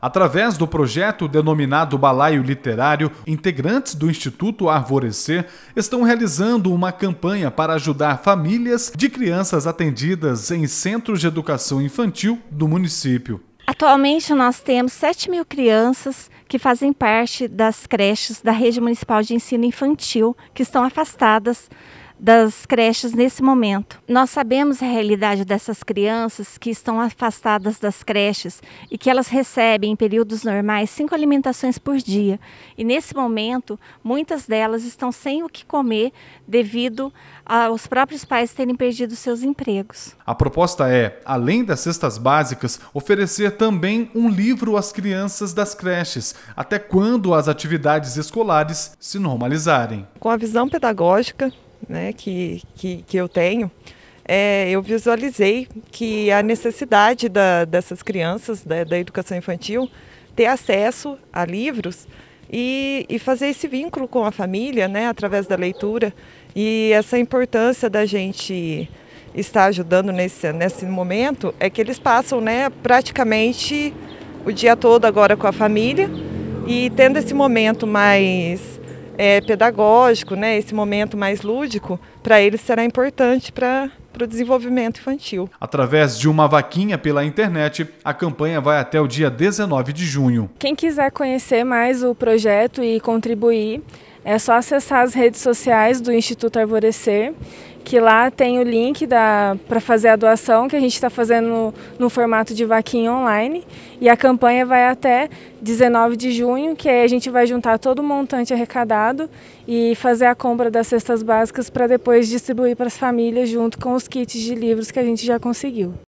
Através do projeto denominado Balaio Literário, integrantes do Instituto Arvorecer estão realizando uma campanha para ajudar famílias de crianças atendidas em centros de educação infantil do município. Atualmente nós temos 7 mil crianças que fazem parte das creches da rede municipal de ensino infantil, que estão afastadas das creches nesse momento. Nós sabemos a realidade dessas crianças que estão afastadas das creches e que elas recebem em períodos normais cinco alimentações por dia. E nesse momento, muitas delas estão sem o que comer devido aos próprios pais terem perdido seus empregos. A proposta é, além das cestas básicas, oferecer também um livro às crianças das creches, até quando as atividades escolares se normalizarem. Com a visão pedagógica né, que, que, que eu tenho, é, eu visualizei que a necessidade da, dessas crianças da, né, da, educação infantil ter acesso a livros e, e fazer esse vínculo com a família, né, através da leitura e essa importância da gente estar ajudando nesse, nesse momento é que eles passam né, praticamente o dia todo agora com a família e tendo esse momento mais é, pedagógico, né, esse momento mais lúdico, para eles será importante para para o desenvolvimento infantil. Através de uma vaquinha pela internet, a campanha vai até o dia 19 de junho. Quem quiser conhecer mais o projeto e contribuir, é só acessar as redes sociais do Instituto Arvorecer, que lá tem o link para fazer a doação, que a gente está fazendo no, no, formato de vaquinha online. E a campanha vai até 19 de junho, que aí a gente vai juntar todo o montante arrecadado e fazer a compra das cestas básicas para depois distribuir para as famílias junto com os kits de livros que a gente já conseguiu.